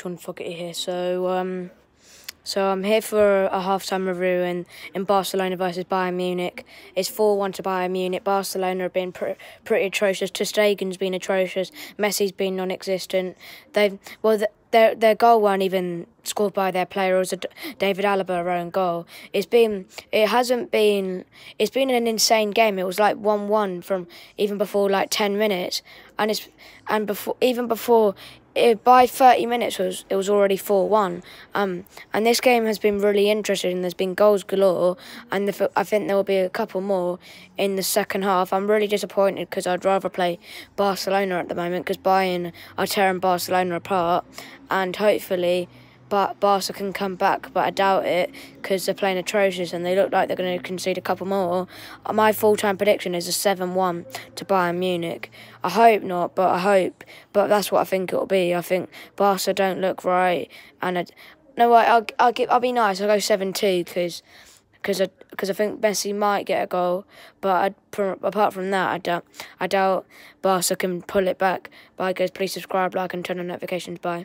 Sean Fogarty here. So, um, so I'm here for a halftime review in, in Barcelona versus Bayern Munich. It's 4-1 to Bayern Munich. Barcelona have been pr pretty atrocious. Ter Stegen's been atrocious. Messi's been non-existent. They've well, the, their their goal weren't even scored by their player. It was a David Alaba own goal. It's been it hasn't been it's been an insane game. It was like one one from even before like ten minutes, and it's and before even before. It, by 30 minutes was it was already 4-1 um and this game has been really interesting there's been goals galore and the, I think there will be a couple more in the second half I'm really disappointed because I'd rather play Barcelona at the moment because Bayern are tearing Barcelona apart and hopefully but Barca can come back, but I doubt it because they're playing atrocious and they look like they're going to concede a couple more. Uh, my full time prediction is a 7 1 to Bayern Munich. I hope not, but I hope. But that's what I think it'll be. I think Barca don't look right. And I, no, I, I'll, I'll, give, I'll be nice. I'll go 7 2 because. Because I, cause I think Messi might get a goal, but I, apart from that, I doubt I doubt Barca can pull it back. Bye guys, please subscribe, like, and turn on notifications. Bye.